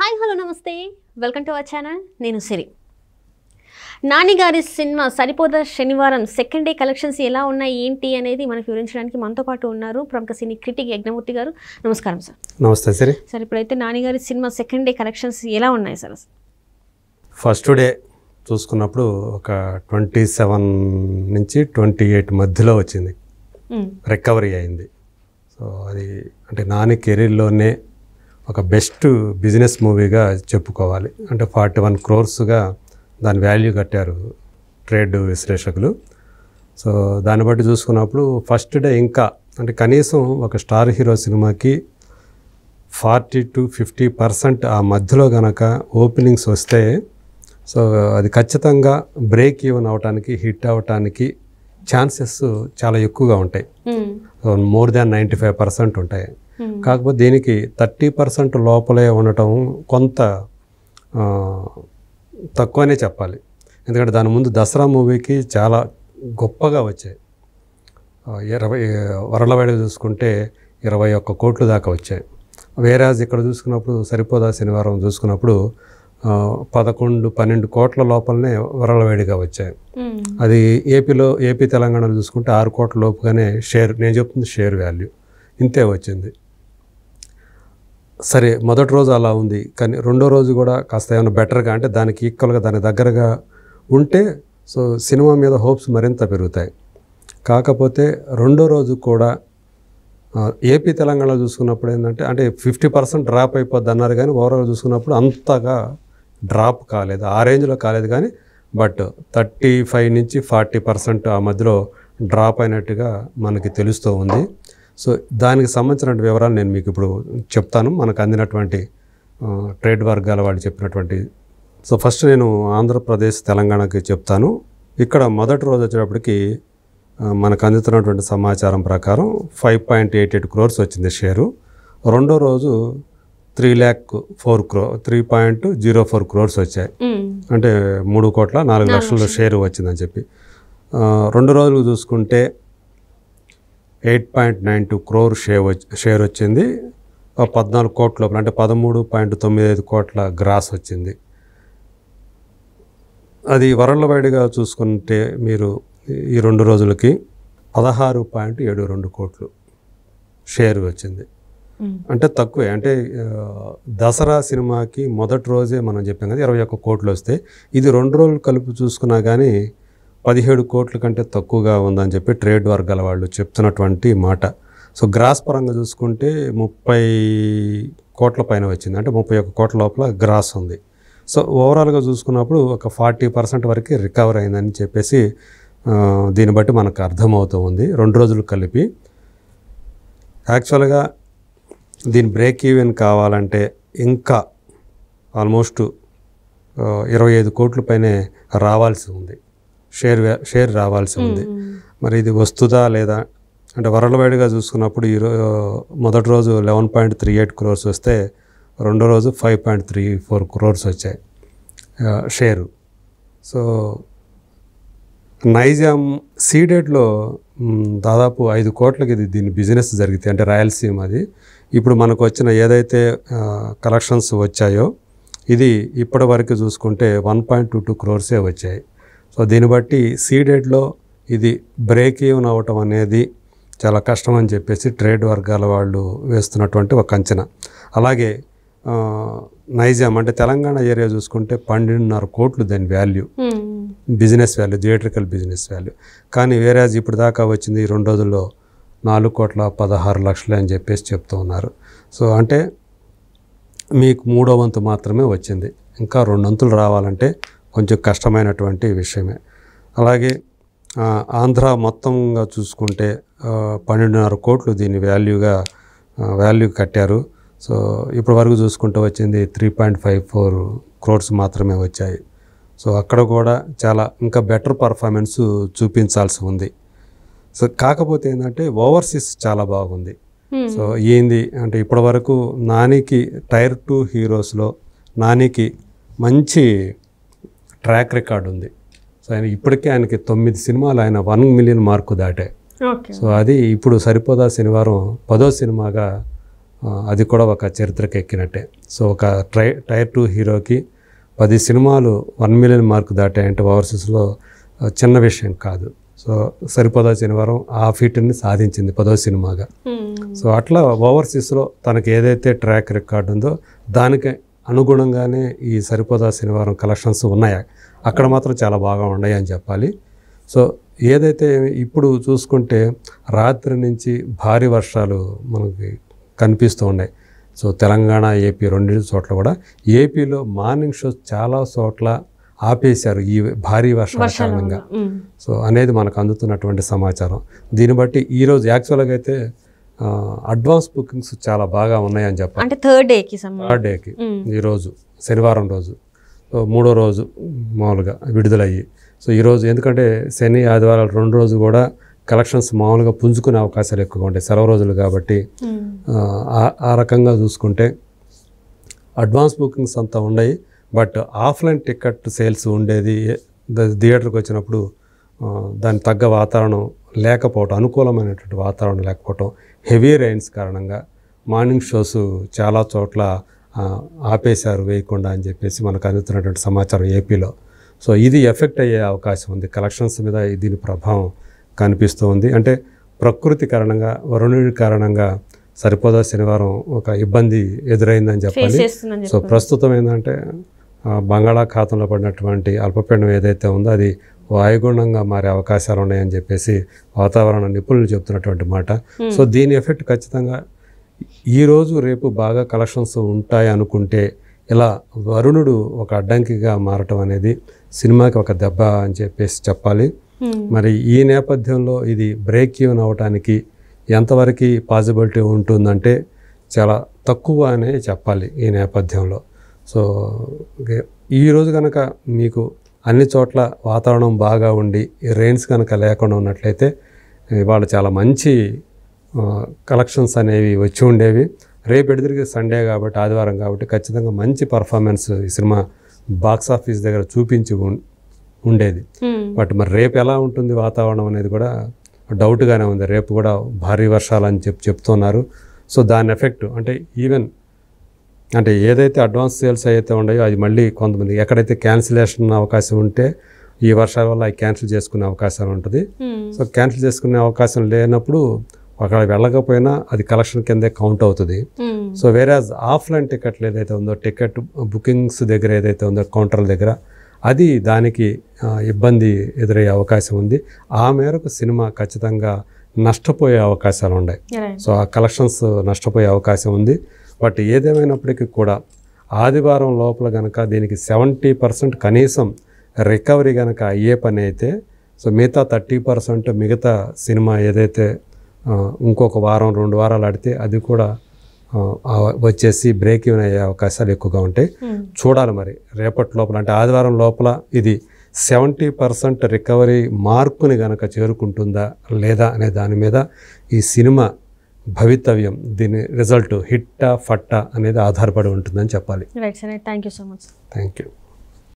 Hi hello నమస్తే welcome to our channel నేను Siri నానిగారి cinema సరిపోద శనివారం సెకండ్ డే కలెక్షన్స్ ఎలా ఉన్నాయి ఏంటి అనేది మనకు వివరించడానికి మనతో పాటు ఉన్నారు ప్రముఖ సినీ క్రిటిక్ యజ్ఞమూర్తి గారు నమస్కారం సార్ నమస్తే సరే సార్ ఇప్పుడైతే నానిగారి సినిమా సెకండ్ డే కలెక్షన్స్ ఎలా ఉన్నాయి సార్ ఫస్ట్ డే చూసుకున్నప్పుడు ఒక ట్వంటీ సెవెన్ నుంచి ట్వంటీ ఎయిట్ మధ్యలో వచ్చింది రికవరీ అయింది సో అది అంటే నాని కెరీర్లోనే ఒక బెస్ట్ బిజినెస్ మూవీగా చెప్పుకోవాలి అంటే ఫార్టీ వన్ క్రోర్స్గా దాని వాల్యూ కట్టారు ట్రేడ్ విశ్లేషకులు సో దాన్ని బట్టి చూసుకున్నప్పుడు ఫస్ట్ డే ఇంకా అంటే కనీసం ఒక స్టార్ హీరో సినిమాకి ఫార్టీ టు ఫిఫ్టీ పర్సెంట్ ఆ మధ్యలో కనుక ఓపెనింగ్స్ వస్తే సో అది ఖచ్చితంగా బ్రేక్ ఈవెన్ అవటానికి హిట్ అవటానికి ఛాన్సెస్ చాలా ఎక్కువగా ఉంటాయి more than ninety five percent ఉంటాయి Hmm. కాకపోతే దీనికి థర్టీ పర్సెంట్ లోపలే ఉండటం కొంత తక్కువనే చెప్పాలి ఎందుకంటే దాని ముందు దసరా మూవీకి చాలా గొప్పగా వచ్చాయి ఇరవై వరలవాడి చూసుకుంటే ఇరవై ఒక్క కోట్లు దాకా వచ్చాయి వేరే ఇక్కడ చూసుకున్నప్పుడు సరిపోదా శనివారం చూసుకున్నప్పుడు పదకొండు పన్నెండు కోట్ల లోపలనే వరలవేడిగా వచ్చాయి hmm. అది ఏపీలో ఏపీ తెలంగాణలో చూసుకుంటే ఆరు కోట్ల లోపుగానే షేర్ నేను చెప్తుంది షేర్ వాల్యూ ఇంతే వచ్చింది సరే మొదటి రోజు అలా ఉంది కానీ రెండో రోజు కూడా కాస్త ఏమైనా బెటర్గా అంటే దానికి ఈక్వల్గా దాని దగ్గరగా ఉంటే సో సినిమా మీద హోప్స్ మరింత పెరుగుతాయి కాకపోతే రెండో రోజు కూడా ఏపీ తెలంగాణ చూసుకున్నప్పుడు ఏంటంటే అంటే ఫిఫ్టీ పర్సెంట్ డ్రాప్ అయిపోద్ది అన్నారు కానీ ఓవరాల్ చూసుకున్నప్పుడు అంతగా డ్రాప్ కాలేదు ఆ రేంజ్లో కాలేదు కానీ బట్ థర్టీ ఫైవ్ నుంచి ఫార్టీ పర్సెంట్ ఆ మధ్యలో డ్రాప్ అయినట్టుగా మనకి తెలుస్తూ ఉంది సో దానికి సంబంధించిన వివరాలు నేను మీకు ఇప్పుడు చెప్తాను మనకు అందినటువంటి ట్రేడ్ వర్గాల వాళ్ళు చెప్పినటువంటి సో ఫస్ట్ నేను ఆంధ్రప్రదేశ్ తెలంగాణకి చెప్తాను ఇక్కడ మొదటి రోజు వచ్చేటప్పటికి మనకు అందుతున్నటువంటి సమాచారం ప్రకారం five point eight eight crores వచ్చింది షేరు రెండో రోజు three lakh four crore three point zero four crores వచ్చాయి అంటే మూడు కోట్ల నాలుగు లక్షల షేరు వచ్చిందని చెప్పి రెండు రోజులు చూసుకుంటే eight point nine two crore share share వచ్చింది పద్నాలుగు కోట్ల అంటే పదమూడు పాయింట్ తొమ్మిది ఐదు కోట్ల గ్రాస్ వచ్చింది అది వరల్డ్ వైడ్గా చూసుకుంటే మీరు ఈ రెండు రోజులకి పదహారు పాయింట్ ఏడు రెండు కోట్లు షేర్ వచ్చింది అంటే తక్కువే అంటే దసరా సినిమాకి మొదటి రోజే మనం చెప్పాం కదా ఇరవై ఒక్క కోట్లు వస్తే ఇది రెండు రోజులు కలిపి చూసుకున్నా కానీ పదిహేడు కోట్ల కంటే తక్కువగా ఉందని చెప్పి ట్రేడ్ వర్గాల వాళ్ళు చెప్తున్నటువంటి మాట సో గ్రాస్ పరంగా చూసుకుంటే ముప్పై కోట్ల పైన వచ్చింది అంటే ముప్పై ఒక్క కోట్ల లోపల గ్రాస్ ఉంది సో ఓవరాల్గా చూసుకున్నప్పుడు ఒక ఫార్టీ పర్సెంట్ వరకు రికవర్ అయిందని చెప్పేసి దీన్ని బట్టి మనకు అర్థమవుతూ ఉంది రెండు రోజులు కలిపి యాక్చువల్గా దీని బ్రేక్ ఈవెన్ కావాలంటే ఇంకా ఆల్మోస్ట్ ఇరవై ఐదు కోట్ల పైనే రావాల్సి ఉంది షేర్ షేర్ రావాల్సి ఉంది మరి ఇది వస్తుందా లేదా అంటే వరల్డ్ వైడ్గా చూసుకున్నప్పుడు ఈ మొదటి రోజు eleven point three eight crores వస్తే రెండో రోజు five point three four crores వచ్చాయి షేరు సో నైజాం సీడెడ్లో దాదాపు ఐదు కోట్లకి ఇది దీని బిజినెస్ జరిగితే అంటే రాయలసీమ అది ఇప్పుడు మనకు వచ్చిన ఏదైతే కలెక్షన్స్ వచ్చాయో ఇది ఇప్పటి వరకు చూసుకుంటే వన్ పాయింట్ టూ టూ క్రోర్సే వచ్చాయి సో దీన్ని బట్టి సీడెడ్లో ఇది బ్రేక్ ఈవెన్ అవ్వటం అనేది చాలా కష్టం అని చెప్పేసి ట్రేడ్ వర్గాల వాళ్ళు వేస్తున్నటువంటి ఒక అంచనా అలాగే నైజాం అంటే తెలంగాణ ఏరియా చూసుకుంటే పన్నెండున్నర కోట్లు దాని value business value theatrical business value కానీ వేరేజ్ ఇప్పుడు దాకా వచ్చింది రెండు రోజుల్లో నాలుగు కోట్ల పదహారు లక్షలు అని చెప్పేసి చెప్తూ ఉన్నారు సో అంటే మీకు మూడో వంతు మాత్రమే వచ్చింది ఇంకా రెండొంతులు రావాలంటే కొంచెం కష్టమైనటువంటి విషయమే అలాగే ఆంధ్ర మొత్తంగా చూసుకుంటే పన్నెండున్నర కోట్లు దీన్ని వాల్యూగా వాల్యూ కట్టారు సో ఇప్పటి వరకు చూసుకుంటూ వచ్చింది three point five four crores మాత్రమే వచ్చాయి సో అక్కడ కూడా చాలా ఇంకా బెటర్ పర్ఫార్మెన్స్ చూపించాల్సి ఉంది సో కాకపోతే ఏంటంటే ఓవర్సీస్ చాలా బాగుంది సో ఏంది అంటే ఇప్పటి వరకు నానికి టైర్ టూ హీరోస్లో నానికి మంచి ట్రాక్ రికార్డ్ ఉంది సో ఆయన ఇప్పటికే ఆయనకి తొమ్మిది సినిమాలు ఆయన వన్ మిలియన్ మార్కు దాటాయి సో అది ఇప్పుడు సరిపోదా శనివారం పదో సినిమాగా అది కూడా ఒక చరిత్రకు ఎక్కినట్టే సో ఒక ట్రై టైర్ టూ హీరోకి పది సినిమాలు వన్ మిలియన్ మార్కు అంటే ఓవర్సీస్లో చిన్న విషయం కాదు సో సరిపోదా శనివారం ఆ ఫీట్ని సాధించింది పదో సినిమాగా సో అట్లా ఓవర్సీస్లో తనకు ఏదైతే ట్రాక్ రికార్డు ఉందో దానికి అనుగుణంగానే ఈ సరిపోదా శనివారం కలెక్షన్స్ ఉన్నాయా అక్కడ మాత్రం చాలా బాగా ఉన్నాయని చెప్పాలి సో ఏదైతే ఇప్పుడు చూసుకుంటే రాత్రి నుంచి భారీ వర్షాలు మనకి కనిపిస్తూ ఉన్నాయి సో తెలంగాణ ఏపీ రెండు చోట్ల కూడా ఏపీలో మార్నింగ్ షోస్ చాలా చోట్ల ఆపేశారు ఈ భారీ వర్షాల కారణంగా సో అనేది మనకు అందుతున్నటువంటి సమాచారం దీన్ని బట్టి ఈరోజు యాక్చువల్గా అయితే అడ్వాన్స్ బుకింగ్స్ చాలా బాగా ఉన్నాయని చెప్పాలి అంటే థర్డ్ డేకి థర్డ్ డేకి ఈరోజు శనివారం రోజు మూడో రోజు మామూలుగా విడుదలయ్యి సో ఈరోజు ఎందుకంటే శని ఆదివారాలు రెండు రోజు కూడా కలెక్షన్స్ మామూలుగా పుంజుకునే అవకాశాలు ఎక్కువగా ఉంటాయి సెలవు రోజులు కాబట్టి ఆ రకంగా చూసుకుంటే అడ్వాన్స్ బుకింగ్స్ అంతా ఉన్నాయి బట్ ఆఫ్లైన్ టికెట్ సేల్స్ ఉండేది థియేటర్కి వచ్చినప్పుడు దాని తగ్గ వాతావరణం లేకపోవటం అనుకూలమైనటువంటి వాతావరణం లేకపోవటం హెవీ రైన్స్ కారణంగా మార్నింగ్ షోస్ చాలా చోట్ల ఆపేశారు వేయకుండా అని చెప్పేసి మనకు అందుతున్నటువంటి సమాచారం ఏపీలో సో ఇది ఎఫెక్ట్ అయ్యే అవకాశం ఉంది కలెక్షన్స్ మీద దీని ప్రభావం కనిపిస్తూ ఉంది అంటే ప్రకృతి కారణంగా వరుణుడి కారణంగా సరిపోదా శనివారం ఒక ఇబ్బంది ఎదురైందని చెప్పాలి సో ప్రస్తుతం ఏంటంటే బంగాళాఖాతంలో పడినటువంటి అల్పపీడనం ఏదైతే ఉందో అది వాయుగుణంగా మారే అవకాశాలు ఉన్నాయని చెప్పేసి వాతావరణ నిపుణులు చెప్తున్నటువంటి మాట hmm. సో దీని ఎఫెక్ట్ ఖచ్చితంగా ఈరోజు రేపు బాగా కలెక్షన్స్ ఉంటాయి అనుకుంటే ఇలా వరుణుడు ఒక అడ్డంకిగా మారటం అనేది సినిమాకి ఒక దెబ్బ అని చెప్పేసి చెప్పాలి hmm. మరి ఈ నేపథ్యంలో ఇది బ్రేక్ ఈవెన్ అవ్వటానికి ఎంతవరకు పాజిబిలిటీ ఉంటుందంటే చాలా తక్కువ అనే చెప్పాలి ఈ నేపథ్యంలో సో ఈరోజు కనుక మీకు అన్ని చోట్ల వాతావరణం బాగా ఉండి రెయిన్స్ కనుక లేకుండా ఉన్నట్లయితే ఇవాళ చాలా మంచి కలెక్షన్స్ అనేవి వచ్చి ఉండేవి రేపు ఎడిదిరిగి సండే కాబట్టి ఆదివారం కాబట్టి ఖచ్చితంగా మంచి పర్ఫార్మెన్స్ ఈ సినిమా బాక్స్ ఆఫీస్ దగ్గర చూపించి ఉండేది బట్ మరి రేపు ఎలా ఉంటుంది వాతావరణం అనేది కూడా డౌట్గానే ఉంది రేపు కూడా భారీ వర్షాలు అని చెప్పి చెప్తున్నారు సో దాని ఎఫెక్ట్ అంటే ఈవెన్ అంటే ఏదైతే అడ్వాన్స్ సేల్స్ అయితే ఉన్నాయో అది మళ్ళీ కొంతమంది ఎక్కడైతే క్యాన్సిలేషన్ అవకాశం ఉంటే ఈ వర్షాల వల్ల అవి క్యాన్సిల్ చేసుకునే అవకాశం ఉంటుంది సో hmm. క్యాన్సిల్ చేసుకునే అవకాశం లేనప్పుడు అక్కడ వెళ్ళకపోయినా అది కలెక్షన్ కిందే కౌంట్ అవుతుంది సో వేరే ఆఫ్లైన్ టికెట్లు ఏదైతే ఉందో టికెట్ బుకింగ్స్ దగ్గర ఏదైతే ఉందో కౌంటర్ల దగ్గర అది దానికి ఇబ్బంది ఎదురయ్యే అవకాశం ఉంది ఆ మేరకు సినిమా ఖచ్చితంగా నష్టపోయే అవకాశాలు ఉన్నాయి సో ఆ కలెక్షన్స్ నష్టపోయే అవకాశం ఉంది బట్ ఏదేమైనప్పటికీ కూడా ఆదివారం లోపల కనుక దీనికి సెవెంటీ పర్సెంట్ కనీసం రికవరీ కనుక అయ్యే పని అయితే సో మిగతా థర్టీ పర్సెంట్ మిగతా సినిమా ఏదైతే ఇంకొక వారం రెండు వారాలు ఆడితే అది కూడా వచ్చేసి బ్రేక్ ఈవెన్ అయ్యే అవకాశాలు ఎక్కువగా ఉంటాయి hmm. చూడాలి మరి రేపటి లోపల అంటే ఆదివారం లోపల ఇది సెవెంటీ పర్సెంట్ రికవరీ మార్కుని కనుక చేరుకుంటుందా లేదా అనే దాని మీద ఈ సినిమా భవితవ్యం దీని రిజల్ట్ హిట్టా ఫట్టా అనేది ఆధారపడి ఉంటుందని చెప్పాలి thank you so much thank you